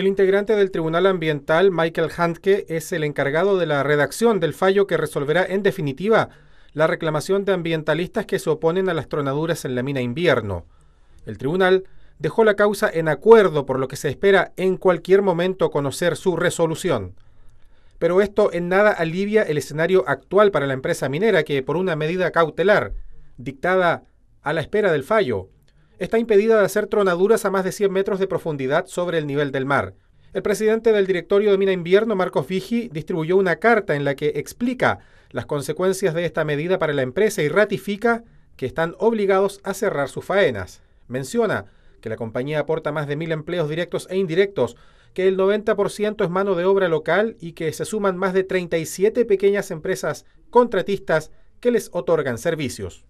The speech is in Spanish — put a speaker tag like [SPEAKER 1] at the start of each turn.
[SPEAKER 1] El integrante del Tribunal Ambiental, Michael Handke, es el encargado de la redacción del fallo que resolverá en definitiva la reclamación de ambientalistas que se oponen a las tronaduras en la mina invierno. El tribunal dejó la causa en acuerdo por lo que se espera en cualquier momento conocer su resolución. Pero esto en nada alivia el escenario actual para la empresa minera que, por una medida cautelar, dictada a la espera del fallo, está impedida de hacer tronaduras a más de 100 metros de profundidad sobre el nivel del mar. El presidente del directorio de Mina Invierno, Marcos Vigi, distribuyó una carta en la que explica las consecuencias de esta medida para la empresa y ratifica que están obligados a cerrar sus faenas. Menciona que la compañía aporta más de mil empleos directos e indirectos, que el 90% es mano de obra local y que se suman más de 37 pequeñas empresas contratistas que les otorgan servicios.